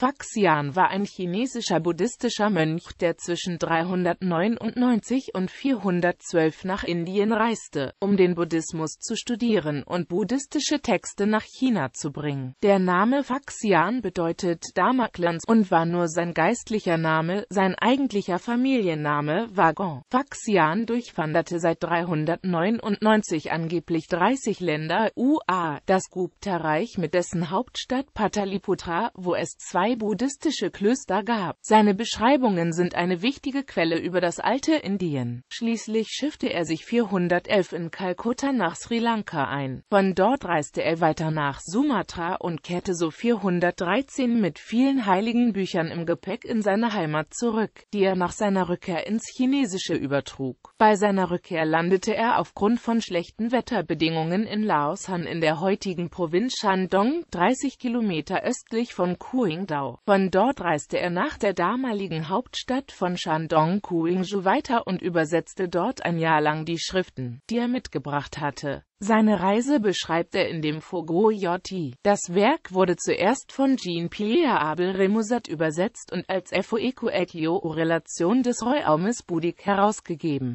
Faxian war ein chinesischer buddhistischer Mönch, der zwischen 399 und 412 nach Indien reiste, um den Buddhismus zu studieren und buddhistische Texte nach China zu bringen. Der Name Faxian bedeutet Dharmaklanz und war nur sein geistlicher Name, sein eigentlicher Familienname war Gon. Faxian durchwanderte seit 399 angeblich 30 Länder UA, das Gupta-Reich mit dessen Hauptstadt Pataliputra, wo es zwei zwei buddhistische Klöster gab. Seine Beschreibungen sind eine wichtige Quelle über das alte Indien. Schließlich schiffte er sich 411 in Kalkutta nach Sri Lanka ein. Von dort reiste er weiter nach Sumatra und kehrte so 413 mit vielen heiligen Büchern im Gepäck in seine Heimat zurück, die er nach seiner Rückkehr ins Chinesische übertrug. Bei seiner Rückkehr landete er aufgrund von schlechten Wetterbedingungen in Laos Han in der heutigen Provinz Shandong, 30 Kilometer östlich von Kuingdao. Guangzhou. Von dort reiste er nach der damaligen Hauptstadt von Shandong Kuingzhou weiter und übersetzte dort ein Jahr lang die Schriften, die er mitgebracht hatte. Seine Reise beschreibt er in dem Fogo Yoti. Das Werk wurde zuerst von Jean-Pierre Abel Remusat übersetzt und als Foequekio-Relation e des Royaumes Budik herausgegeben.